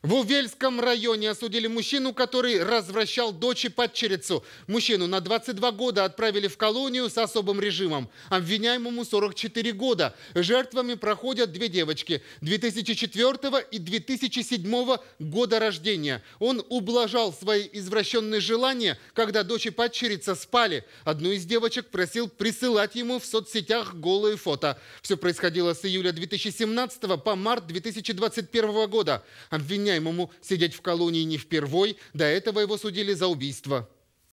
В Увельском районе осудили мужчину, который развращал дочь и падчерицу. Мужчину на 22 года отправили в колонию с особым режимом. Обвиняемому 44 года. Жертвами проходят две девочки 2004 и 2007 года рождения. Он ублажал свои извращенные желания, когда дочь и падчерица спали. Одну из девочек просил присылать ему в соцсетях голые фото. Все происходило с июля 2017 по март 2021 года. Обвиняемый обвиняемому сидеть в колонии не впервой, до этого его судили за убийство.